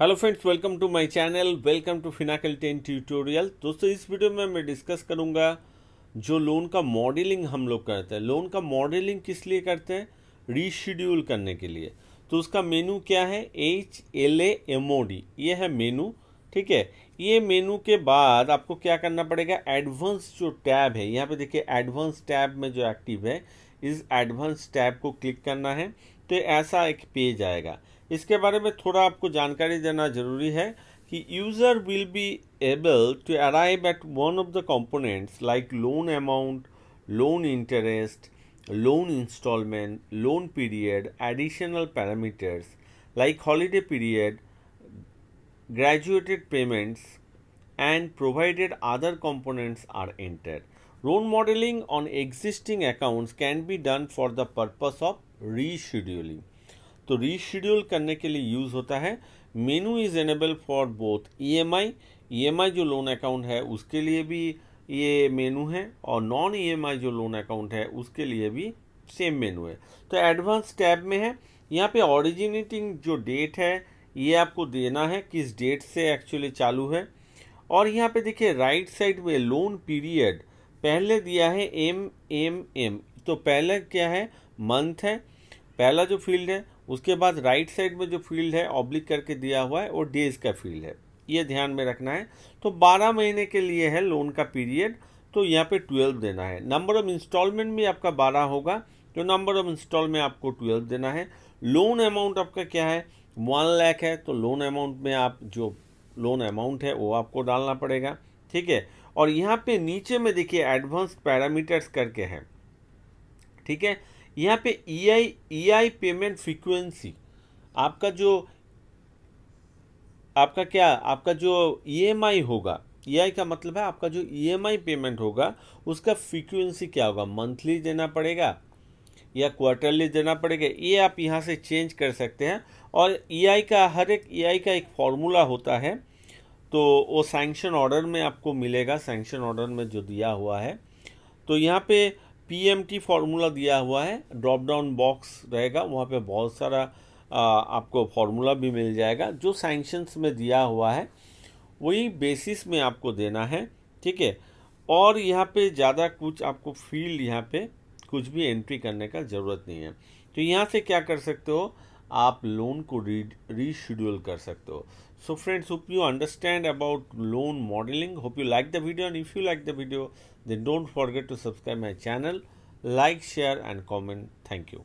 hello friends welcome to my channel welcome to Finacle ten tutorial दोस्तों इस video में मैं डिस्कस करूंगा जो लोन का मॉडलिंग हम लोग करते हैं लोन का मॉडलिंग किस लिए करते हैं रीशेड्यूल करने के लिए तो उसका मेनू क्या है H L A M O D ये है मेनू ठीक है ये मेनू के बाद आपको क्या करना पड़ेगा एडवांस जो टैब है यहाँ पे देखिए एडवांस टैब में जो एक्टिव है इस एडवांस टैब को क्लिक करना है तो ऐसा एक पेज आएगा इसके बारे में थोड़ा आपको जानकारी देना जरूरी है कि user will be able to arrive at one of the components like loan amount loan interest loan instalment loan period additional parameters like holiday period graduated payments and provided other components are enter loan modelling on existing accounts can be done for the purpose of rescheduling तो reschedule करने के लिए use होता है menu is enable for both EMI EMI जो loan account है उसके लिए भी ये मेनू है और नॉन ईएमआई e जो लोन अकाउंट है उसके लिए भी सेम मेनू है तो एडवांस टैब में है यहाँ पे ऑरिजिनेटिंग जो डेट है ये आपको देना है किस डेट से एक्चुअली चालू है और यहाँ पे देखिए राइट साइड में लोन पीरियड पहले दिया है एम एम एम तो पहले क्या है मंथ है पहला जो फील्ड है उसके बाद राइट साइड में जो फील्ड है ऑब्लिक करके दिया हुआ है और डेज का फील्ड है ये ध्यान में रखना है तो 12 महीने के लिए है लोन का पीरियड तो यहाँ पे 12 देना है नंबर ऑफ इंस्टॉलमेंट भी आपका 12 होगा तो नंबर ऑफ इंस्टॉल में आपको 12 देना है लोन अमाउंट आपका क्या है वन लैख है तो लोन अमाउंट में आप जो लोन अमाउंट है वो आपको डालना पड़ेगा ठीक है और यहाँ पे नीचे में देखिए एडवांस पैरामीटर्स करके हैं ठीक है यहाँ पे ई आई ई आई पेमेंट फ्रीक्वेंसी आपका जो आपका क्या आपका जो ई एम आई होगा ई e आई का मतलब है आपका जो ई एम आई पेमेंट होगा उसका फ्रीक्वेंसी क्या होगा मंथली देना पड़ेगा या क्वार्टरली देना पड़ेगा ये आप यहाँ से चेंज कर सकते हैं और ई e आई का हर एक ई e आई का एक फॉर्मूला होता है तो वो सैंक्शन ऑर्डर में आपको मिलेगा सैंक्शन ऑर्डर में जो दिया हुआ है तो यहाँ पे पीएमटी फार्मूला दिया हुआ है ड्रॉप डाउन बॉक्स रहेगा वहाँ पे बहुत सारा आ, आपको फार्मूला भी मिल जाएगा जो सैंक्शंस में दिया हुआ है वही बेसिस में आपको देना है ठीक है और यहाँ पे ज़्यादा कुछ आपको फील्ड यहाँ पे कुछ भी एंट्री करने का ज़रूरत नहीं है तो यहाँ से क्या कर सकते हो आप लोन को रीशेड्यूल कर सकते हो so friends hope you understand about loan modelling hope you like the video and if you like the video then don't forget to subscribe my channel like share and comment thank you